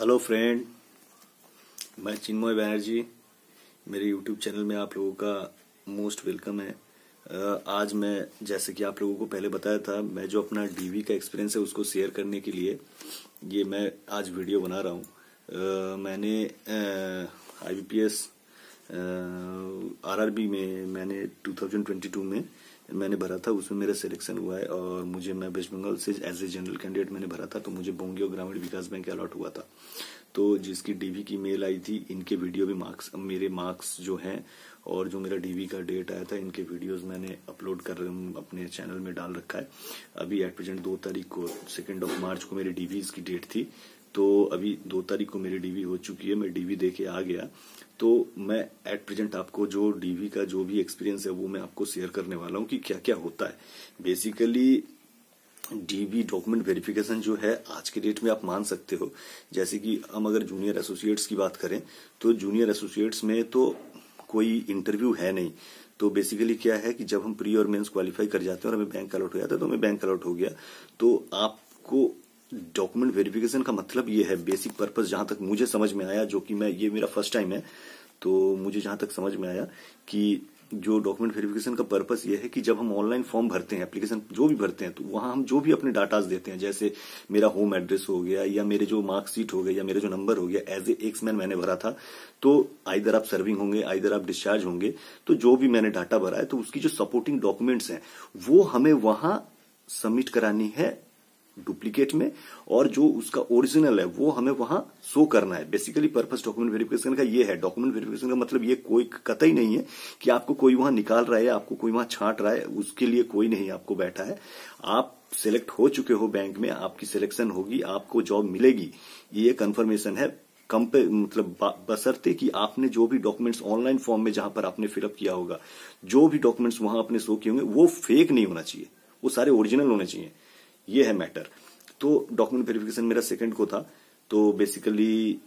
Hello friend मैं चिन्मोय बैनर्जी मेरे YouTube channel में आप लोगों का मोस्ट वेलकम है आज मैं जैसे कि आप लोगों को पहले बताया था मैं जो अपना डीवी का एक्सपीरियंस है उसको शेयर करने के लिए ये मैं आज वीडियो बना रहा हूँ मैंने I RRB P S R R B में मैंने 2022 में मैंने भरा था उसमें मेरा सिलेक्शन हुआ है और मुझे मैं वेस्ट बंगाल से एज ए जनरल कैंडिडेट मैंने भरा था तो मुझे बोंगी और ग्रामीण विकास बैंक अलॉट हुआ था तो जिसकी डीवी की मेल आई थी इनके वीडियो भी मार्क्स मेरे मार्क्स जो हैं और जो मेरा डीवी का डेट आया था इनके वीडियोस मैंने अपलोड कर अपने चैनल में डाल रखा है अभी एट प्रेजेंट दो तारीख को सेकेंड ऑफ मार्च को मेरे डीवीज की डेट थी तो अभी दो तारीख को मेरी डीवी हो चुकी है मैं डीवी देके आ गया तो मैं एट प्रेजेंट आपको जो डीवी का जो भी एक्सपीरियंस है वो मैं आपको शेयर करने वाला हूँ कि क्या क्या होता है बेसिकली डीबी डॉक्यूमेंट वेरिफिकेशन जो है आज के डेट में आप मान सकते हो जैसे कि हम अगर जूनियर एसोसिएट्स की बात करें तो जूनियर एसोसिएट्स में तो कोई इंटरव्यू है नहीं तो बेसिकली क्या है कि जब हम प्री और मेंस क्वालिफाई कर जाते हैं और हमें बैंक अलॉट हो जाता है तो हमें बैंक अलॉट हो गया तो आपको डॉक्यूमेंट वेरिफिकेशन का मतलब ये है बेसिक पर्पज जहां तक मुझे समझ में आया जो कि मैं ये मेरा फर्स्ट टाइम है तो मुझे जहां तक समझ में आया कि जो डॉक्यूमेंट वेरिफिकेशन का पर्पस ये है कि जब हम ऑनलाइन फॉर्म भरते हैं एप्लीकेशन जो भी भरते हैं तो वहां हम जो भी अपने डाटाज देते हैं जैसे मेरा होम एड्रेस हो गया या मेरे जो मार्कशीट हो गया या मेरे जो नंबर हो गया एज ए मैन मैंने भरा था तो आइधर आप सर्विंग होंगे आइधर आप डिस्चार्ज होंगे तो जो भी मैंने डाटा भरा है तो उसकी जो सपोर्टिंग डॉक्यूमेंट्स हैं वो हमें वहां सबमिट करानी है डुप्लीकेट में और जो उसका ओरिजिनल है वो हमें वहां शो करना है बेसिकली पर्पस डॉक्यूमेंट वेरिफिकेशन का ये है डॉक्यूमेंट वेरिफिकेशन का मतलब ये कोई कतई नहीं है कि आपको कोई वहां निकाल रहा है आपको कोई वहां छांट रहा है उसके लिए कोई नहीं आपको बैठा है आप सिलेक्ट हो चुके हो बैंक में आपकी सिलेक्शन होगी आपको जॉब मिलेगी ये कन्फर्मेशन है कंपे मतलब बसरते कि आपने जो भी डॉक्यूमेंट्स ऑनलाइन फॉर्म में जहां पर आपने फिलअप किया होगा जो भी डॉक्यूमेंट्स वहां आपने शो किए होंगे वो फेक नहीं होना चाहिए वो सारे ओरिजिनल होने चाहिए ये है मैटर तो डॉक्यूमेंट वेरिफिकेशन मेरा सेकंड को था तो बेसिकली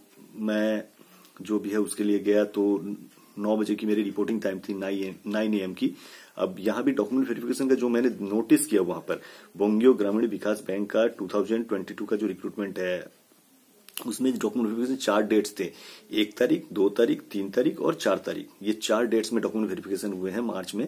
मैं जो भी है उसके लिए गया तो नौ बजे की मेरी रिपोर्टिंग टाइम थी नाइन ए एम की अब यहाँ भी डॉक्यूमेंट वेरिफिकेशन का जो मैंने नोटिस किया वहां पर बोंगियो ग्रामीण विकास बैंक का 2022 का जो रिक्रूटमेंट है उसमें डॉक्यूमेंट वेरिफिकेशन चार डेट्स थे एक तारीख दो तारीख तीन तारीख और चार तारीख ये चार डेट्स में डॉक्यूमेंट वेरिफिकेशन हुए हैं मार्च में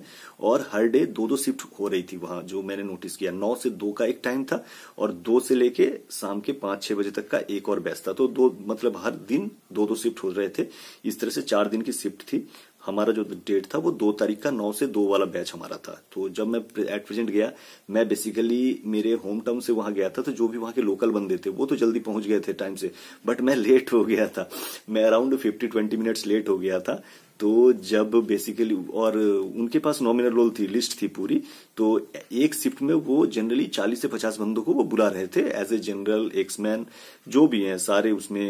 और हर डे दो दो शिफ्ट हो रही थी वहां जो मैंने नोटिस किया नौ से दो का एक टाइम था और दो से लेके शाम के पांच छह बजे तक का एक और बेस्ट था तो दो मतलब हर दिन दो दो शिफ्ट हो रहे थे इस तरह से चार दिन की शिफ्ट थी हमारा जो डेट था वो दो तारीख का नौ से दो वाला बैच हमारा था तो जब मैं एट प्रेजेंट गया मैं बेसिकली मेरे होम टाउन से वहां गया था तो जो भी वहां के लोकल बंदे थे वो तो जल्दी पहुंच गए थे टाइम से बट मैं लेट हो गया था मैं around fifty twenty minutes late हो गया था तो जब बेसिकली और उनके पास नॉमिनल रोल थी लिस्ट थी पूरी तो एक शिफ्ट में वो जनरली 40 से 50 बंदों को वो बुला रहे थे एज ए जनरल एक्समैन जो भी हैं सारे उसमें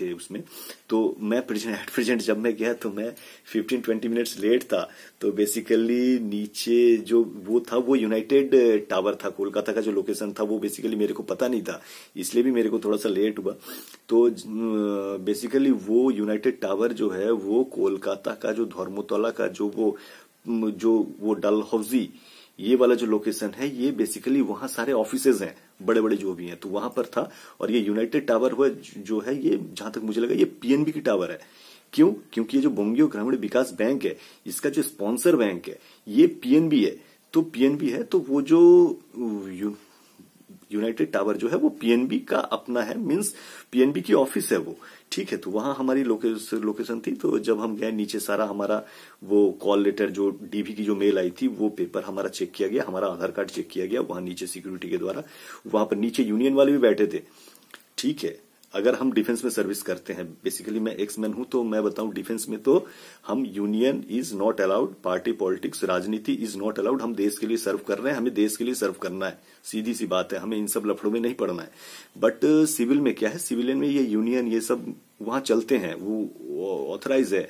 थे उसमें तो मैं प्रेजेंट एट प्रेजेंट जब मैं गया तो मैं 15-20 मिनट्स लेट था तो बेसिकली नीचे जो वो था वो यूनाइटेड टावर uh, था कोलकाता का जो लोकेशन था वो बेसिकली मेरे को पता नहीं था इसलिए भी मेरे को थोड़ा सा लेट हुआ तो बेसिकली uh, वो यूनाइटेड टावर जो है वो कोलकाता का जो धर्मोतला का जो वो जो वो डल हाउसी ये वाला जो लोकेशन है ये बेसिकली वहां सारे ऑफिसेज हैं बड़े बड़े जो भी हैं तो वहां पर था और ये यूनाइटेड टावर हुआ जो है ये जहां तक मुझे लगा ये पीएनबी की टावर है क्यों क्योंकि ये जो बोंगियो ग्रामीण विकास बैंक है इसका जो स्पॉन्सर बैंक है ये पीएनबी है तो पीएनबी है तो वो जो यूनाइटेड टावर जो है वो पीएनबी का अपना है मीन्स पीएनबी की ऑफिस है वो ठीक है तो वहां हमारी लोकेशन थी तो जब हम गए नीचे सारा हमारा वो कॉल लेटर जो डीबी की जो मेल आई थी वो पेपर हमारा चेक किया गया हमारा आधार कार्ड चेक किया गया वहां नीचे सिक्योरिटी के द्वारा वहां पर नीचे यूनियन वाले भी बैठे थे ठीक है अगर हम डिफेंस में सर्विस करते हैं बेसिकली मैं एक्स मैन हूं तो मैं बताऊं डिफेंस में तो हम union is not allowed party politics राजनीति इज नॉट अलाउड हम देश के लिए सर्व कर रहे हैं हमें देश के लिए सर्व करना है सीधी सी बात है हमें इन सब लफड़ों में नहीं पड़ना है बट सिविल uh, में क्या है सिविलियन में ये यूनियन ये सब वहां चलते हैं वो ऑथराइज है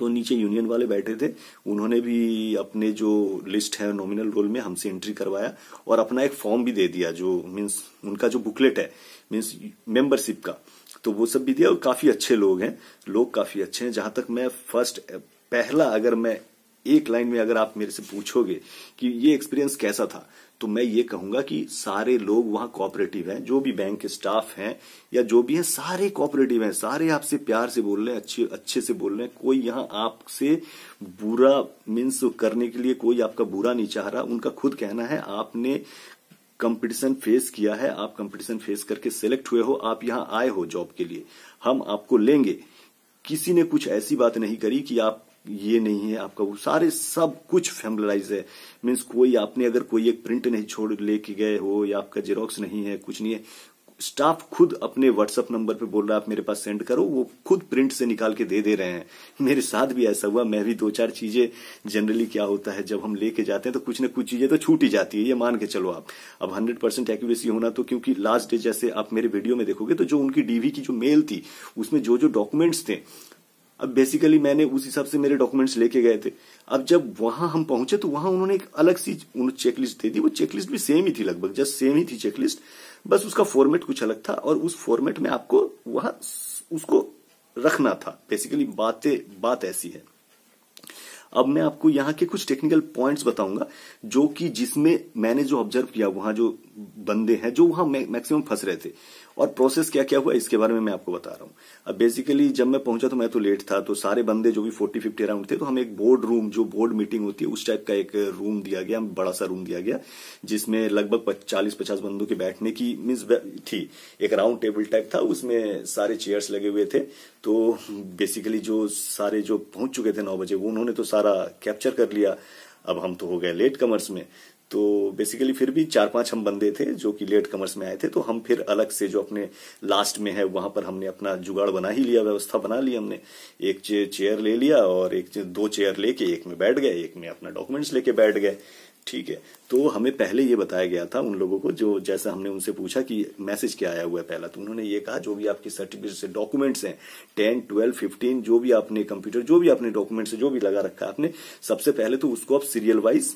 तो नीचे यूनियन वाले बैठे थे उन्होंने भी अपने जो लिस्ट है नॉमिनल रोल में हमसे एंट्री करवाया और अपना एक फॉर्म भी दे दिया जो मीन्स उनका जो बुकलेट है मीन्स मेंबरशिप का तो वो सब भी दिया और काफी अच्छे लोग हैं लोग काफी अच्छे हैं जहां तक मैं फर्स्ट पहला अगर मैं एक लाइन में अगर आप मेरे से पूछोगे कि ये एक्सपीरियंस कैसा था तो मैं ये कहूंगा कि सारे लोग वहां कोऑपरेटिव हैं जो भी बैंक के स्टाफ हैं या जो भी हैं सारे कोऑपरेटिव हैं सारे आपसे प्यार से बोल रहे हैं अच्छे अच्छे से बोल रहे हैं कोई यहां आपसे बुरा मीन्स करने के लिए कोई आपका बुरा नहीं चाह रहा उनका खुद कहना है आपने कंपटीशन फेस किया है आप कंपटीशन फेस करके सेलेक्ट हुए हो आप यहां आए हो जॉब के लिए हम आपको लेंगे किसी ने कुछ ऐसी बात नहीं करी कि आप ये नहीं है आपका वो सारे सब कुछ फेमलाइज है मीन्स कोई आपने अगर कोई एक प्रिंट नहीं छोड़ लेके गए हो या आपका जेरोक्स नहीं है कुछ नहीं है स्टाफ खुद अपने व्हाट्सअप नंबर पे बोल रहा है आप मेरे पास सेंड करो वो खुद प्रिंट से निकाल के दे दे रहे हैं मेरे साथ भी ऐसा हुआ मैं भी दो चार चीजें जनरली क्या होता है जब हम लेके जाते हैं तो कुछ ना कुछ चीजें तो छूट ही जाती है ये मान के चलो आप अब हंड्रेड परसेंट एक्यूरेसी होना तो क्योंकि लास्ट डे जैसे आप मेरे वीडियो में देखोगे तो जो उनकी डीवी की जो मेल थी उसमें जो जो डॉक्यूमेंट्स थे अब बेसिकली मैंने उस हिसाब से मेरे डॉक्यूमेंट्स लेके गए थे अब जब वहां हम पहुंचे तो वहां उन्होंने एक अलग सी चेकलिस्ट दे दी वो चेकलिस्ट भी सेम ही थी लगभग जस्ट सेम ही थी चेकलिस्ट बस उसका फॉर्मेट कुछ अलग था और उस फॉर्मेट में आपको वहां उसको रखना था बेसिकली बातें बात ऐसी है अब मैं आपको यहाँ के कुछ टेक्निकल पॉइंट्स बताऊंगा जो कि जिसमें मैंने जो ऑब्जर्व किया वहां जो बंदे हैं जो वहां मैक्सिमम फंस रहे थे और प्रोसेस क्या क्या हुआ इसके बारे में मैं आपको बता रहा हूँ अब बेसिकली जब मैं पहुंचा तो मैं तो लेट था तो सारे बंदे जो भी फोर्टी फिफ्टी अराउंड थे तो हमें एक बोर्ड रूम जो बोर्ड मीटिंग होती है उस टाइप का एक रूम दिया गया बड़ा सा रूम दिया गया जिसमें लगभग चालीस पचास बंदों के बैठने की मीन्स थी एक राउंड टेबल टाइप था उसमें सारे चेयर्स लगे हुए थे तो बेसिकली जो सारे जो पहुंच चुके थे नौ बजे वो उन्होंने तो सारा कैप्चर कर लिया अब हम तो हो गए लेट कमर्स में तो बेसिकली फिर भी चार पांच हम बंदे थे जो कि लेट कमर्स में आए थे तो हम फिर अलग से जो अपने लास्ट में है वहां पर हमने अपना जुगाड़ बना ही लिया व्यवस्था बना ली हमने एक चेयर ले लिया और एक दो चेयर लेके एक में बैठ गए एक में अपना डॉक्यूमेंट्स लेके बैठ गए ठीक है तो हमें पहले ये बताया गया था उन लोगों को जो जैसा हमने उनसे पूछा कि मैसेज क्या आया हुआ है पहला तो उन्होंने ये कहा जो भी आपके सर्टिफिकेट से डॉक्यूमेंट्स हैं टेन ट्वेल्व फिफ्टीन जो भी आपने कंप्यूटर जो भी आपने डॉक्यूमेंट्स जो भी लगा रखा है आपने सबसे पहले तो उसको आप सीरियल वाइज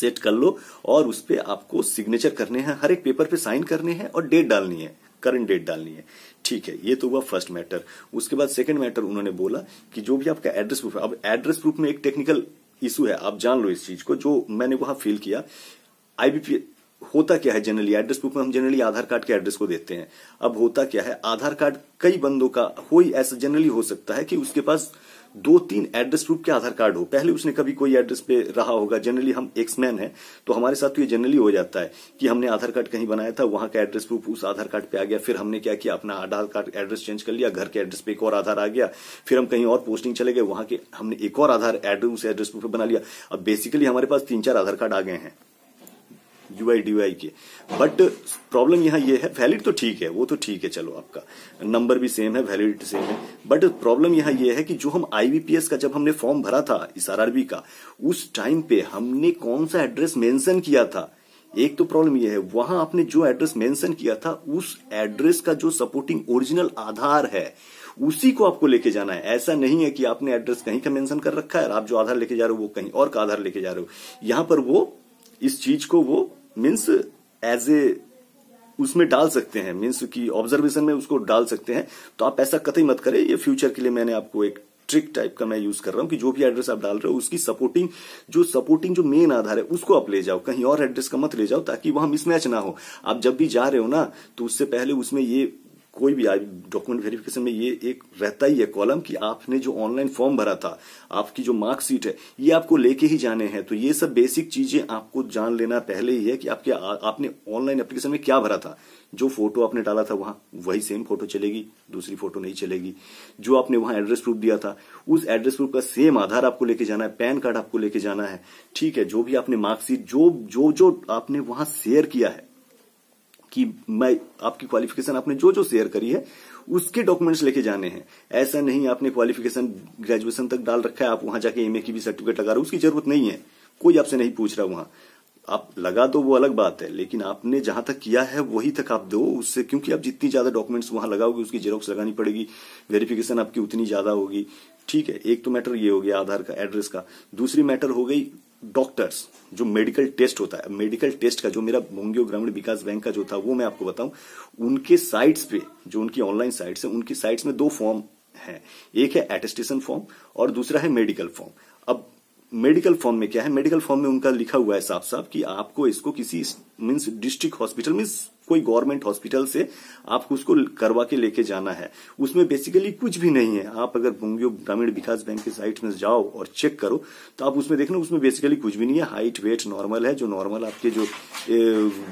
सेट कर लो और उस पर आपको सिग्नेचर करने हैं हर एक पेपर पे साइन करने हैं और डेट डालनी है करंट डेट डालनी है ठीक है ये तो हुआ फर्स्ट मैटर उसके बाद सेकंड मैटर उन्होंने बोला कि जो भी आपका एड्रेस प्रूफ है अब एड्रेस प्रूफ में एक टेक्निकल इशू है आप जान लो इस चीज को जो मैंने वहां फील किया आईबीपी होता क्या है जनरली एड्रेस प्रूफ में हम जनरली आधार कार्ड के एड्रेस को देते हैं अब होता क्या है आधार कार्ड कई बंदों का हो ऐसा जनरली हो सकता है कि उसके पास दो तीन एड्रेस प्रूफ के आधार कार्ड हो पहले उसने कभी कोई एड्रेस पे रहा होगा जनरली हम एक्समैन है तो हमारे साथ तो ये जनरली हो जाता है कि हमने आधार कार्ड कहीं बनाया था वहां का एड्रेस प्रूफ उस आधार कार्ड पे आ गया फिर हमने क्या किया अपना आधार कार्ड एड्रेस चेंज कर लिया घर के एड्रेस पे एक और आधार आ गया फिर हम कहीं और पोस्टिंग चले गए वहां के हमने एक और आधार एड्रेस एड्रेस प्रूफ बना लिया अब बेसिकली हमारे पास तीन चार आधार कार्ड आ गए हैं यूआई डीवाई के बट प्रॉब्लम यहाँ ये है वैलिड तो ठीक है वो तो ठीक है चलो आपका नंबर भी सेम है वैलिडिटी सेम है बट प्रॉब्लम यहाँ ये है कि जो हम आईबीपीएस का जब हमने फॉर्म भरा था इस आरआरबी का उस टाइम पे हमने कौन सा एड्रेस मेंशन किया था एक तो प्रॉब्लम यह है वहां आपने जो एड्रेस मेंशन किया था उस एड्रेस का जो सपोर्टिंग ओरिजिनल आधार है उसी को आपको लेके जाना है ऐसा नहीं है कि आपने एड्रेस कहीं का मेंशन कर रखा है आप जो आधार लेके जा रहे हो वो कहीं और का आधार लेके जा रहे हो यहां पर वो इस चीज को वो मीन्स एज ए उसमें डाल सकते हैं मीन्स की ऑब्जर्वेशन में उसको डाल सकते हैं तो आप ऐसा कतई मत करें ये फ्यूचर के लिए मैंने आपको एक ट्रिक टाइप का मैं यूज कर रहा हूं कि जो भी एड्रेस आप डाल रहे हो उसकी सपोर्टिंग जो सपोर्टिंग जो मेन आधार है उसको आप ले जाओ कहीं और एड्रेस का मत ले जाओ ताकि वहां मिसमैच ना हो आप जब भी जा रहे हो ना तो उससे पहले उसमें ये कोई भी डॉक्यूमेंट वेरिफिकेशन में ये एक रहता ही है कॉलम कि आपने जो ऑनलाइन फॉर्म भरा था आपकी जो मार्कशीट है ये आपको लेके ही जाने हैं तो ये सब बेसिक चीजें आपको जान लेना पहले ही है कि आपके आ, आपने ऑनलाइन एप्लीकेशन में क्या भरा था जो फोटो आपने डाला था वहां वही सेम फोटो चलेगी दूसरी फोटो नहीं चलेगी जो आपने वहां एड्रेस प्रूफ दिया था उस एड्रेस प्रूफ का सेम आधार आपको लेके जाना है पैन कार्ड आपको लेके जाना है ठीक है जो भी आपने मार्कशीट जो जो जो आपने वहां शेयर किया है कि मैं आपकी क्वालिफिकेशन आपने जो जो शेयर करी है उसके डॉक्यूमेंट्स लेके जाने हैं ऐसा नहीं आपने क्वालिफिकेशन ग्रेजुएशन तक डाल रखा है आप वहां जाके एमए की भी सर्टिफिकेट लगा रहे हो उसकी जरूरत नहीं है कोई आपसे नहीं पूछ रहा वहां आप लगा दो वो अलग बात है लेकिन आपने जहां तक किया है वही तक आप दो उससे क्योंकि आप जितनी ज्यादा डॉक्यूमेंट्स वहां लगाओगे उसकी जेरोक्स लगानी पड़ेगी वेरिफिकेशन आपकी उतनी ज्यादा होगी ठीक है एक तो मैटर ये हो गया आधार का एड्रेस का दूसरी मैटर हो गई डॉक्टर्स जो मेडिकल टेस्ट होता है मेडिकल टेस्ट का जो मेरा मुंगियो ग्रामीण विकास बैंक का जो था वो मैं आपको बताऊं उनके साइट्स पे जो उनकी ऑनलाइन साइट्स है उनकी साइट्स में दो फॉर्म है एक है एटेस्टेशन फॉर्म और दूसरा है मेडिकल फॉर्म अब मेडिकल फॉर्म में क्या है मेडिकल फॉर्म में उनका लिखा हुआ है साफ साफ कि आपको इसको किसी मीन्स डिस्ट्रिक्ट हॉस्पिटल मीन्स कोई गवर्नमेंट हॉस्पिटल से आपको उसको करवा के लेके जाना है उसमें बेसिकली कुछ भी नहीं है आप अगर बुंगियो ग्रामीण विकास बैंक के साइट में जाओ और चेक करो तो आप उसमें देखना उसमें बेसिकली कुछ भी नहीं है हाइट वेट नॉर्मल है जो नॉर्मल आपके जो ए,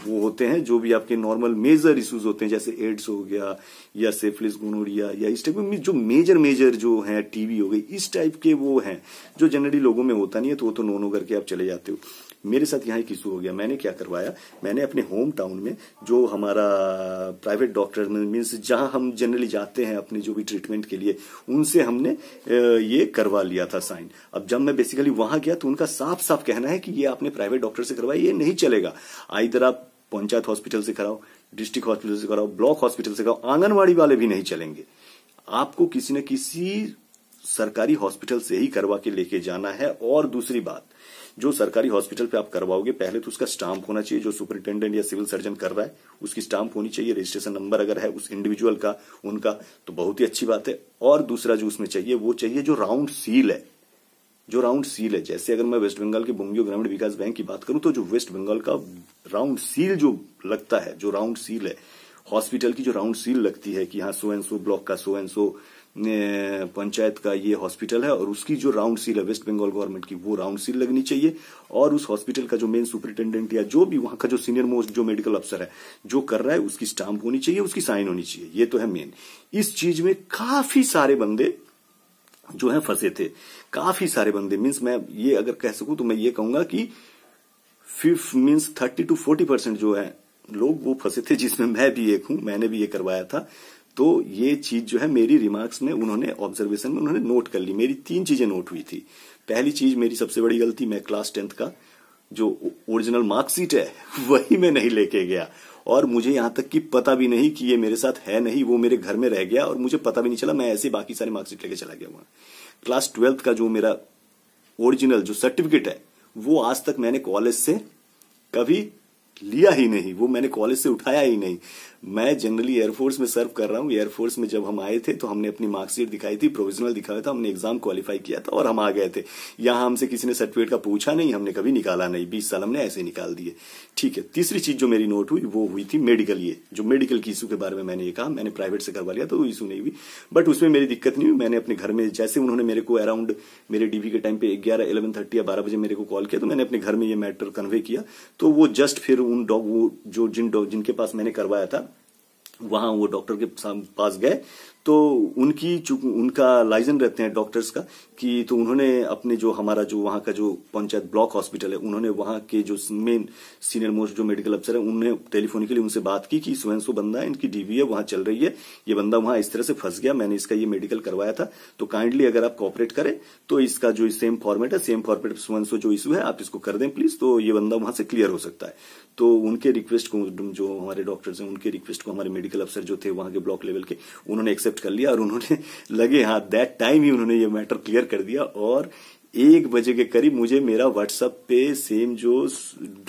वो होते हैं जो भी आपके नॉर्मल मेजर इश्यूज होते हैं जैसे एड्स हो गया या सेफलिस गुनोरिया या इस टाइप में जो मेजर मेजर जो है टीवी हो गई इस टाइप के वो है जो जनरली लोगों में होता नहीं है तो वो तो नोनो करके आप चले जाते हो मेरे साथ यहाँ एक इशू हो गया मैंने क्या करवाया मैंने अपने होम टाउन में जो हमारा प्राइवेट डॉक्टर मीन्स जहाँ हम जनरली जाते हैं अपने जो भी ट्रीटमेंट के लिए उनसे हमने ये करवा लिया था साइन अब जब मैं बेसिकली वहां गया तो उनका साफ साफ कहना है कि ये आपने प्राइवेट डॉक्टर से करवाया ये नहीं चलेगा आइधर आप पंचायत हॉस्पिटल से कराओ डिस्ट्रिक्ट हॉस्पिटल से कराओ ब्लॉक हॉस्पिटल से कराओ आंगनबाड़ी वाले भी नहीं चलेंगे आपको किसी न किसी सरकारी हॉस्पिटल से ही करवा के लेके जाना है और दूसरी बात जो सरकारी हॉस्पिटल पे आप करवाओगे पहले तो उसका स्टाम्प होना चाहिए जो सुपरिटेंडेंट या सिविल सर्जन कर रहा है उसकी स्टाम्प होनी चाहिए रजिस्ट्रेशन नंबर अगर है उस इंडिविजुअल का उनका तो बहुत ही अच्छी बात है और दूसरा जो उसमें चाहिए वो चाहिए जो राउंड सील है जो राउंड सील है जैसे अगर मैं वेस्ट बंगाल के बोंगियो ग्रामीण विकास बैंक की बात करूं तो जो वेस्ट बंगाल का राउंड सील जो लगता है जो राउंड सील है हॉस्पिटल की जो राउंड सील लगती है कि हाँ सो एंड सो ब्लॉक का सो एंड सो पंचायत का ये हॉस्पिटल है और उसकी जो राउंड सील है वेस्ट बंगाल गवर्नमेंट की वो राउंड सील लगनी चाहिए और उस हॉस्पिटल का जो मेन सुपरिटेंडेंट या जो भी वहां का जो सीनियर मोस्ट जो मेडिकल अफसर है जो कर रहा है उसकी स्टाम्प होनी चाहिए उसकी साइन होनी चाहिए ये तो है मेन इस चीज में काफी सारे बंदे जो है फंसे थे काफी सारे बंदे मीन्स मैं ये अगर कह सकूं तो मैं ये कहूंगा कि fifth means thirty two forty percent जो है लोग वो फंसे थे जिसमें मैं भी एक हूं मैंने भी ये करवाया था तो ये चीज जो है मेरी रिमार्क्स में उन्होंने ऑब्जर्वेशन में उन्होंने नोट कर ली मेरी तीन चीजें नोट हुई थी पहली चीज मेरी सबसे बड़ी गलती मैं क्लास टेंथ का जो ओरिजिनल मार्कशीट है वही मैं नहीं लेके गया और मुझे यहां तक कि पता भी नहीं कि ये मेरे साथ है नहीं वो मेरे घर में रह गया और मुझे पता भी नहीं चला मैं ऐसे बाकी सारे मार्कशीट लेके चला गया वहां क्लास ट्वेल्थ का जो मेरा ओरिजिनल जो सर्टिफिकेट है वो आज तक मैंने कॉलेज से कभी लिया ही नहीं वो मैंने कॉलेज से उठाया ही नहीं मैं जनरली एयरफोर्स में सर्व कर रहा हूँ एयरफोर्स में जब हम आए थे तो हमने अपनी मार्कशीट दिखाई थी प्रोविजनल दिखाया था हमने एग्जाम क्वालिफाई किया था और हम आ गए थे यहाँ हमसे किसी ने सर्टिफिकेट का पूछा नहीं हमने कभी निकाला नहीं बीस साल हमने ऐसे निकाल दिए ठीक है तीसरी चीज जो मेरी नोट हुई वो हुई थी मेडिकल ये जो मेडिकल की इशू के बारे में मैंने ये कहा मैंने प्राइवेट से करवा लिया तो इशू नहीं हुई बट उसमें मेरी दिक्कत नहीं हुई मैंने अपने घर में जैसे उन्होंने मेरे को अराउंड मेरे डीबी के टाइम पे ग्यारह इलेवन थर्टी या बारह बजे मेरे को कॉल किया तो मैंने अपने घर में ये मैटर कन्वे किया तो वो जस्ट फिर उन डॉग वो जो जिन डॉग जिनके पास मैंने करवाया था वहां वो डॉक्टर के पास गए तो उनकी उनका लाइजन रहते हैं डॉक्टर्स का कि तो उन्होंने अपने जो हमारा जो वहां का जो पंचायत ब्लॉक हॉस्पिटल है उन्होंने वहां के जो मेन सीनियर मोस्ट जो मेडिकल अफसर है उन्होंने टेलीफोनिकली उनसे बात की कि स्वयं सो बंदा है इनकी डीवी है वहां चल रही है ये बंदा वहां इस तरह से फंस गया मैंने इसका ये मेडिकल करवाया था तो काइंडली अगर आप कॉपरेट करें तो इसका जो सेम फॉर्मेट है सेम फॉर्मेट स्वयं सो जो इशू है आप इसको कर दें प्लीज तो ये बंदा वहां से क्लियर हो सकता है तो उनके रिक्वेस्ट को जो हमारे डॉक्टर्स हैं उनके रिक्वेस्ट को हमारे मेडिकल अफसर जो थे वहां के ब्लॉक लेवल के उन्होंने एक्सेप्ट एक्सेप्ट कर लिया और उन्होंने लगे हाँ दैट टाइम ही उन्होंने ये मैटर क्लियर कर दिया और एक बजे के करीब मुझे मेरा व्हाट्सएप पे सेम जो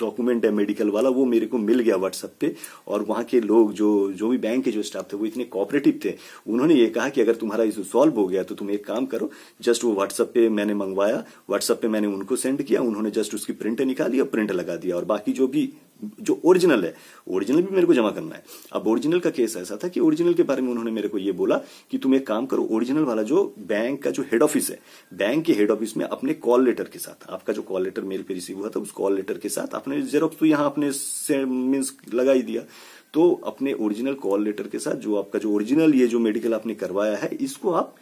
डॉक्यूमेंट है मेडिकल वाला वो मेरे को मिल गया व्हाट्सएप पे और वहां के लोग जो जो भी बैंक के जो स्टाफ थे वो इतने कॉपरेटिव थे उन्होंने ये कहा कि अगर तुम्हारा इशू सॉल्व हो गया तो तुम एक काम करो जस्ट वो व्हाट्सएप पे मैंने मंगवाया व्हाट्सएप पे मैंने उनको सेंड किया उन्होंने जस्ट उसकी प्रिंट निकाली और प्रिंट लगा दिया और बाकी जो भी जो ओरिजिनल है ओरिजिनल भी मेरे को जमा करना है अब ओरिजिनल का केस ऐसा था कि ओरिजिनल के बारे में उन्होंने मेरे को यह बोला कि तुम एक काम करो ओरिजिनल वाला जो बैंक का जो हेड ऑफिस है बैंक के हेड ऑफिस में अपने कॉल लेटर के साथ आपका जो कॉल लेटर मेल पे रिसीव हुआ था उस कॉल लेटर के साथ आपने जेरोक्स तो यहां अपने मीन्स लगा ही दिया तो अपने ओरिजिनल कॉल लेटर के साथ जो आपका जो ओरिजिनल ये जो मेडिकल आपने करवाया है इसको आप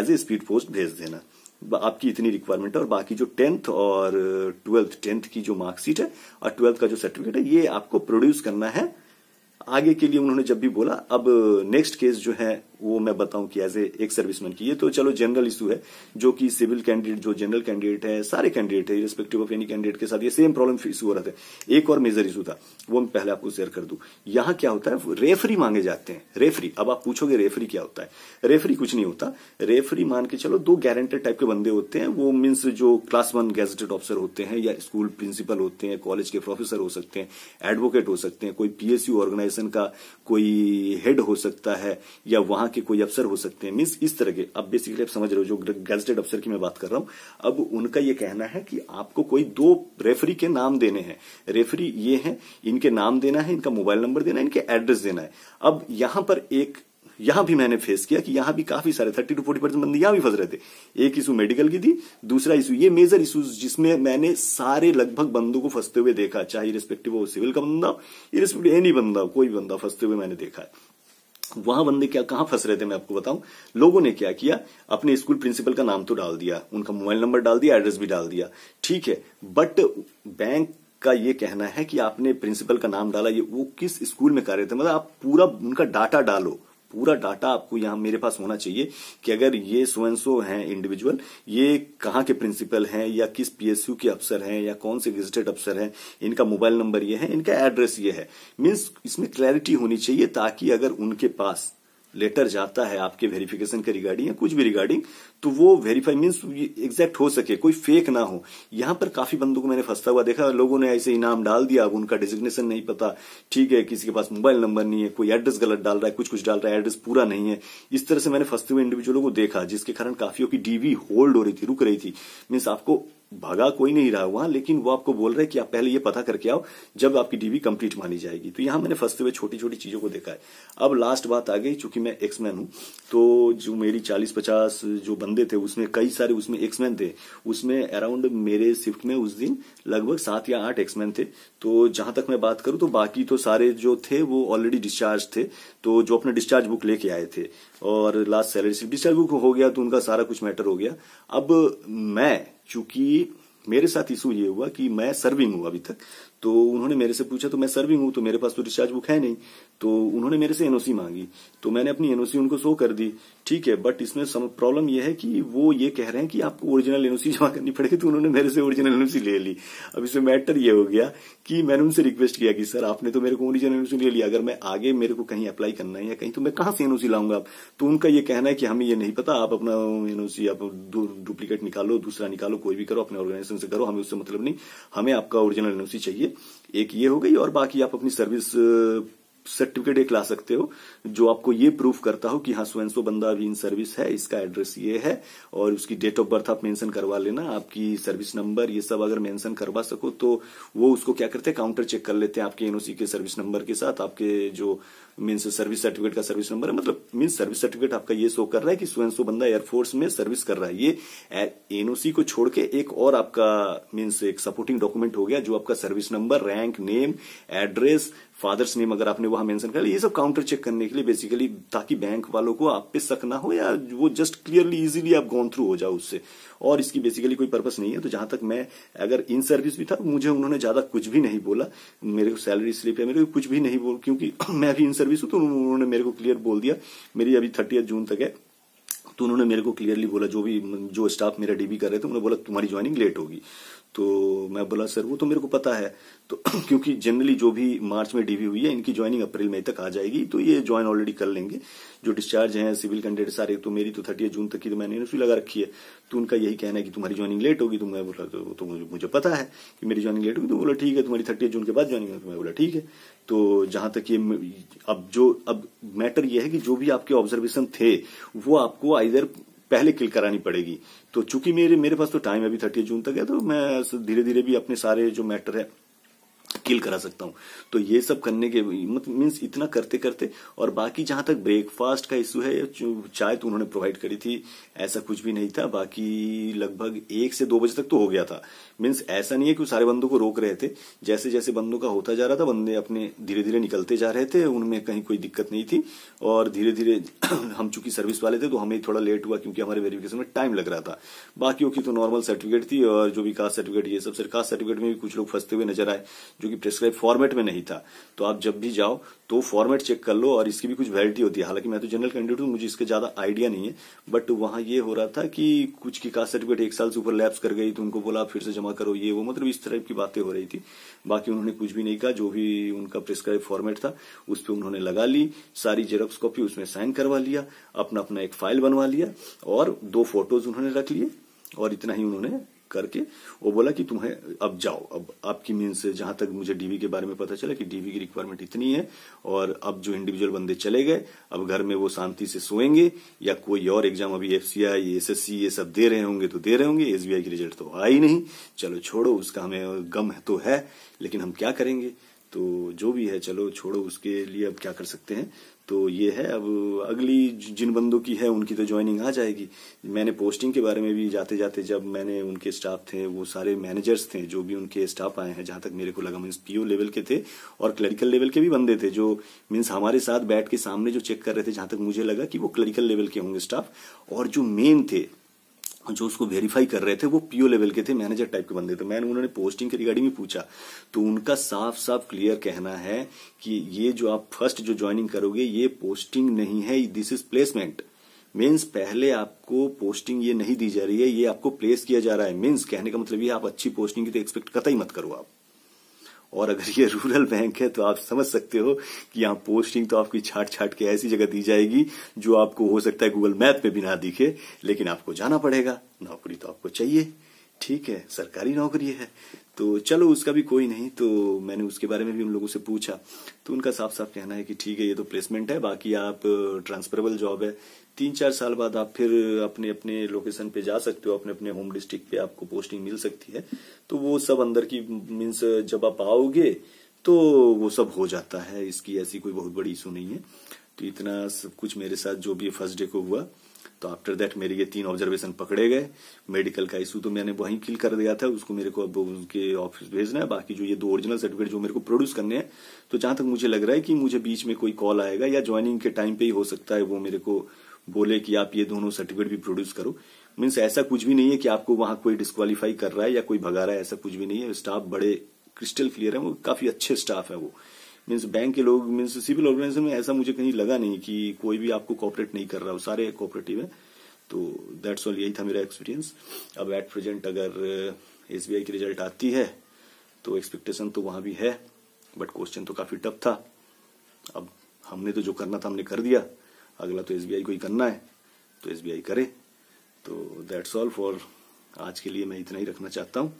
एज ए स्पीड पोस्ट भेज देना आपकी इतनी रिक्वायरमेंट है और बाकी जो टेंथ और ट्वेल्थ टेंथ की जो मार्कशीट है और ट्वेल्थ का जो सर्टिफिकेट है ये आपको प्रोड्यूस करना है आगे के लिए उन्होंने जब भी बोला अब नेक्स्ट केस जो है वो मैं बताऊं कि एज ए एक सर्विसमैन की ये तो चलो जनरल इशू है जो कि सिविल कैंडिडेट जो जनरल कैंडिडेट है सारे कैंडिडेट है रिस्पेक्टिव ऑफ एनी कैंडिडेट के साथ ये सेम प्रॉब्लम इशू हो रहा था एक और मेजर इशू था वो मैं पहले आपको शेयर कर दू यहां क्या होता है रेफरी मांगे जाते हैं रेफरी अब आप पूछोगे रेफरी क्या होता है रेफरी कुछ नहीं होता रेफरी मान के चलो दो गारंटेड टाइप के बंदे होते हैं वो मीन्स जो क्लास वन गैजेटेड ऑफिसर होते हैं या स्कूल प्रिंसिपल होते हैं कॉलेज के प्रोफेसर हो सकते हैं एडवोकेट हो सकते हैं कोई पीएसयू ऑर्गेनाइजेशन का कोई हेड हो सकता है या वहां वहां के कोई अफसर हो सकते हैं मीन्स इस तरह के अब बेसिकली आप समझ रहे हो जो गजटेड अफसर की मैं बात कर रहा हूं अब उनका यह कहना है कि आपको कोई दो रेफरी के नाम देने हैं रेफरी ये है इनके नाम देना है इनका मोबाइल नंबर देना है इनके एड्रेस देना है अब यहां पर एक यहां भी मैंने फेस किया कि यहां भी काफी सारे थर्टी टू फोर्टी परसेंट बंदे यहां भी फंस रहे थे एक इशू मेडिकल की थी दूसरा इशू ये मेजर इशू जिसमें मैंने सारे लगभग बंदों को फंसते हुए देखा चाहे रिस्पेक्टिव वो सिविल का बंदा हो रिस्पेक्टिव एनी बंदा हो कोई बंदा फंसते हुए मैंने देखा है वहां बंदे क्या कहां फंस रहे थे मैं आपको बताऊं लोगों ने क्या किया अपने स्कूल प्रिंसिपल का नाम तो डाल दिया उनका मोबाइल नंबर डाल दिया एड्रेस भी डाल दिया ठीक है बट बैंक का ये कहना है कि आपने प्रिंसिपल का नाम डाला ये वो किस स्कूल में कार्य थे मतलब आप पूरा उनका डाटा डालो पूरा डाटा आपको यहाँ मेरे पास होना चाहिए कि अगर ये सो हैं इंडिविजुअल ये कहाँ के प्रिंसिपल हैं या किस पीएसयू के अफसर हैं या कौन से विजिटेड अफसर हैं इनका मोबाइल नंबर ये है इनका एड्रेस ये है मीन्स इसमें क्लैरिटी होनी चाहिए ताकि अगर उनके पास लेटर जाता है आपके वेरिफिकेशन के रिगार्डिंग या कुछ भी रिगार्डिंग तो वो वेरीफाई मीन्स एग्जैक्ट हो सके कोई फेक ना हो यहाँ पर काफी बंदों को मैंने फंसता हुआ देखा लोगों ने ऐसे इनाम डाल दिया अब उनका डिजिग्नेशन नहीं पता ठीक है किसी के पास मोबाइल नंबर नहीं है कोई एड्रेस गलत डाल रहा है कुछ कुछ डाल रहा है एड्रेस पूरा नहीं है इस तरह से मैंने फंसते हुए इंडिविजुअलों को देखा जिसके कारण काफियों की डीवी होल्ड हो रही थी रुक रही थी मीन्स आपको भागा कोई नहीं रहा वहां लेकिन वो आपको बोल रहे हैं कि आप पहले ये पता करके आओ जब आपकी डीवी कंप्लीट मानी जाएगी तो यहाँ मैंने फंसते हुए छोटी छोटी चीजों को देखा है अब लास्ट बात आ गई चूंकि मैं एक्समैन हूं तो जो मेरी चालीस पचास जो बंदे थे उसमें कई सारे उसमें एक्समैन थे उसमें अराउंड मेरे शिफ्ट में उस दिन लगभग सात या आठ एक्समैन थे तो जहां तक मैं बात करूं तो बाकी तो सारे जो थे वो ऑलरेडी डिस्चार्ज थे तो जो अपना डिस्चार्ज बुक लेके आए थे और last salary slip discharge book हो गया तो उनका सारा कुछ मैटर हो गया अब मैं चूंकि मेरे साथ इशू ये हुआ कि मैं सर्विंग हूं अभी तक तो उन्होंने मेरे से पूछा तो मैं सर्विंग हूं तो मेरे पास तो रिचार्ज बुक है नहीं तो उन्होंने मेरे से एनओसी मांगी तो मैंने अपनी एनओसी उनको शो कर दी ठीक है बट इसमें प्रॉब्लम यह है कि वो ये कह रहे हैं कि आपको ओरिजिनल एनओसी जमा करनी पड़ेगी तो उन्होंने मेरे से ओरिजिनल एनओसी ले ली अब इसमें मैटर यह हो गया कि मैंने उनसे रिक्वेस्ट किया कि सर आपने तो मेरे को ओरिजिनल एनओसी ले लिया अगर मैं आगे मेरे को कहीं अप्लाई करना है या कहीं तो मैं कहां से एनओसी लाऊंगा आप तो उनका यह कहना है कि हमें यह नहीं पता आप अपना एनओसी आप डुप्लीकेट निकालो दूसरा निकालो कोई भी करो अपने ऑर्गेनाइज एनओसी से करो हमें उससे मतलब नहीं हमें आपका ओरिजिनल एनओसी चाहिए एक ये हो गई और बाकी आप अपनी सर्विस सर्टिफिकेट एक ला सकते हो जो आपको ये प्रूफ करता हो कि हाँ स्वयंसो बंदा अभी इन सर्विस है इसका एड्रेस ये है और उसकी डेट ऑफ बर्थ आप मेंशन करवा लेना आपकी सर्विस नंबर ये सब अगर मेंशन करवा सको तो वो उसको क्या करते हैं काउंटर चेक कर लेते हैं आपके एनओसी के सर्विस नंबर के साथ आपके जो मीन्स सर्विस सर्टिफिकेट का सर्विस नंबर है मतलब मीन्स सर्विस सर्टिफिकेट आपका ये शो कर रहा है कि स्वयं सो बंदा एयरफोर्स में सर्विस कर रहा है ये एनओसी को छोड़ के एक और आपका मीन्स एक सपोर्टिंग डॉक्यूमेंट हो गया जो आपका service number rank name address father's name अगर आपने वहां मेंशन कर लिया ये सब काउंटर चेक करने के लिए बेसिकली ताकि बैंक वालों को आप पे शक ना हो या वो जस्ट क्लियरली इजीली आप गॉन थ्रू हो जाओ उससे और इसकी बेसिकली कोई पर्पस नहीं है तो जहां तक मैं अगर इन सर्विस भी था मुझे उन्होंने ज्यादा कुछ भी नहीं बोला मेरे को सैलरी स्लिप है मेरे को कुछ भी नहीं बोल क्योंकि मैं अभी इन सर्विस हूं तो उन्होंने मेरे को क्लियर बोल दिया मेरी अभी थर्टी जून तक है तो उन्होंने मेरे को क्लियरली बोला जो भी जो स्टाफ मेरा डीबी कर रहे थे उन्होंने बोला तुम्हारी ज्वाइनिंग लेट होगी तो मैं बोला सर वो तो मेरे को पता है तो क्योंकि जनरली जो भी मार्च में डीवी हुई है इनकी ज्वाइनिंग अप्रैल मई तक आ जाएगी तो ये ज्वाइन ऑलरेडी कर लेंगे जो डिस्चार्ज है सिविल कैंडिडेट सारे तो मेरी तो थर्टी जून तक की तो मैंने एनएसयू लगा रखी है तो उनका यही कहना है कि तुम्हारी ज्वाइनिंग लेट होगी तो मैं बोला तो, तो मुझे पता है कि मेरी ज्वाइनिंग लेट होगी तो बोला ठीक है तुम्हारी थर्टी जून के बाद ज्वाइनिंग तो मैं बोला ठीक है तो जहां तक ये अब जो अब मैटर ये है कि जो भी आपके ऑब्जर्वेशन थे वो आपको आइधर पहले किल करानी पड़ेगी तो चूंकि मेरे मेरे पास तो टाइम अभी थर्टी जून तक है तो मैं धीरे धीरे भी अपने सारे जो मैटर है किल करा सकता हूँ तो ये सब करने के मतलब मीन्स इतना करते करते और बाकी जहां तक ब्रेकफास्ट का इशू है चाय तो उन्होंने प्रोवाइड करी थी ऐसा कुछ भी नहीं था बाकी लगभग एक से दो बजे तक तो हो गया था मीन्स ऐसा नहीं है कि सारे बंदों को रोक रहे थे जैसे जैसे बंदों का होता जा रहा था बंदे अपने धीरे धीरे निकलते जा रहे थे उनमें कहीं कोई दिक्कत नहीं थी और धीरे धीरे हम चूंकि सर्विस वाले थे तो हमें थोड़ा लेट हुआ क्योंकि हमारे वेरिफिकेशन में टाइम लग रहा था बाकियों की तो नॉर्मल सर्टिफिकेट थी और जो भी कास्ट सर्टिफिकेट ये सब सर कास्ट सर्टिफिकेट में भी कुछ लोग फंसते हुए नजर आए जो कि प्रेस्क्राइब फॉर्मेट में नहीं था तो आप जब भी जाओ तो फॉर्मेट चेक कर लो और इसकी भी कुछ वैलिटी होती है हालांकि मैं तो जनरल कैंडिडेट हूँ मुझे इसका ज्यादा आइडिया नहीं है बट वहां ये हो रहा था कि कुछ की कास्ट सर्टिफिकेट एक साल से ऊपर लैप्स कर गई तो उनको बोला फिर से जमा करो ये वो मतलब इस तरह की बातें हो रही थी बाकी उन्होंने कुछ भी नहीं कहा जो भी उनका प्रेस्क्राइब फॉर्मेट था उस पर उन्होंने लगा ली सारी जेरोक्स कॉपी उसमें साइन करवा लिया अपना अपना एक फाइल बनवा लिया और दो फोटोज उन्होंने रख लिए और इतना ही उन्होंने करके वो बोला कि तुम्हें अब जाओ अब आपकी मीन से जहां तक मुझे डीवी के बारे में पता चला कि डीवी की रिक्वायरमेंट इतनी है और अब जो इंडिविजुअल बंदे चले गए अब घर में वो शांति से सोएंगे या कोई और एग्जाम अभी F C I S S C ये सब दे रहे होंगे तो दे रहे होंगे एस बी की रिजल्ट तो आया ही नहीं चलो छोड़ो उसका हमें गम है तो है लेकिन हम क्या करेंगे तो जो भी है चलो छोड़ो उसके लिए अब क्या कर सकते हैं तो ये है अब अगली जिन बंदों की है उनकी तो ज्वाइनिंग आ जाएगी मैंने पोस्टिंग के बारे में भी जाते जाते जब मैंने उनके स्टाफ थे वो सारे मैनेजर्स थे जो भी उनके स्टाफ आए हैं जहाँ तक मेरे को लगा मीन्स पीओ लेवल के थे और क्लरिकल लेवल के भी बंदे थे जो मीन्स हमारे साथ बैठ के सामने जो चेक कर रहे थे जहाँ तक मुझे लगा कि वो क्लरिकल लेवल के होंगे स्टाफ और जो मेन थे जो उसको वेरीफाई कर रहे थे वो पीओ लेवल के थे मैनेजर टाइप के बंदे थे मैंने उन्होंने पोस्टिंग के रिगार्डिंग भी पूछा तो उनका साफ साफ क्लियर कहना है कि ये जो आप फर्स्ट जो ज्वाइनिंग करोगे ये पोस्टिंग नहीं है दिस इज प्लेसमेंट मीन्स पहले आपको पोस्टिंग ये नहीं दी जा रही है ये आपको प्लेस किया जा रहा है मीन्स कहने का मतलब ये आप अच्छी पोस्टिंग की तो एक्सपेक्ट कतई ही मत करो आप और अगर ये रूरल बैंक है तो आप समझ सकते हो कि यहाँ पोस्टिंग तो आपकी छाट छाट के ऐसी जगह दी जाएगी जो आपको हो सकता है गूगल मैप में भी ना दिखे लेकिन आपको जाना पड़ेगा नौकरी तो आपको चाहिए ठीक है सरकारी नौकरी है तो चलो उसका भी कोई नहीं तो मैंने उसके बारे में भी उन लोगों से पूछा तो उनका साफ साफ कहना है कि ठीक है ये तो प्लेसमेंट है बाकी आप ट्रांसफरेबल जॉब है तीन चार साल बाद आप फिर अपने अपने लोकेशन पे जा सकते हो अपने अपने होम डिस्ट्रिक्ट पे आपको पोस्टिंग मिल सकती है तो वो सब अंदर की मीन्स जब आप आओगे तो वो सब हो जाता है इसकी ऐसी कोई बहुत बड़ी इशू नहीं है तो इतना सब कुछ मेरे साथ जो भी फर्स्ट डे को हुआ तो आफ्टर दैट मेरे ये तीन ऑब्जर्वेशन पकड़े गए मेडिकल का इशू तो मैंने वहीं किल कर दिया था उसको मेरे को अब उनके ऑफिस भेजना है बाकी जो ये दो ओरिजिनल सर्टिफिकेट जो मेरे को प्रोड्यूस करने हैं तो जहां तक मुझे लग रहा है कि मुझे बीच में कोई कॉल आएगा या ज्वाइनिंग के टाइम पे ही हो सकता है वो मेरे को बोले कि आप ये दोनों सर्टिफिकेट भी प्रोड्यूस करो मीन्स ऐसा कुछ भी नहीं है कि आपको वहां कोई डिस्कालीफाई कर रहा है या कोई भगा रहा है ऐसा कुछ भी नहीं है स्टाफ बड़े क्रिस्टल क्लियर है वो काफी अच्छे स्टाफ है वो मीन्स बैंक के लोग मीन्स सिविल ऑर्गेनाइजेशन में ऐसा मुझे कहीं लगा नहीं कि कोई भी आपको कॉपरेट नहीं कर रहा हो सारे कॉपरेटिव है तो दैट्स ऑल यही था मेरा एक्सपीरियंस अब एट प्रेजेंट अगर एस uh, की रिजल्ट आती है तो एक्सपेक्टेशन तो वहां भी है बट क्वेश्चन तो काफी टफ था अब हमने तो जो करना था हमने कर दिया अगला तो एस को ही करना है तो एस करे तो दैट्स ऑल फॉर आज के लिए मैं इतना ही रखना चाहता हूँ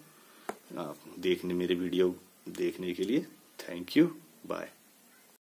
आप देखने मेरे वीडियो देखने के लिए थैंक यू Bye.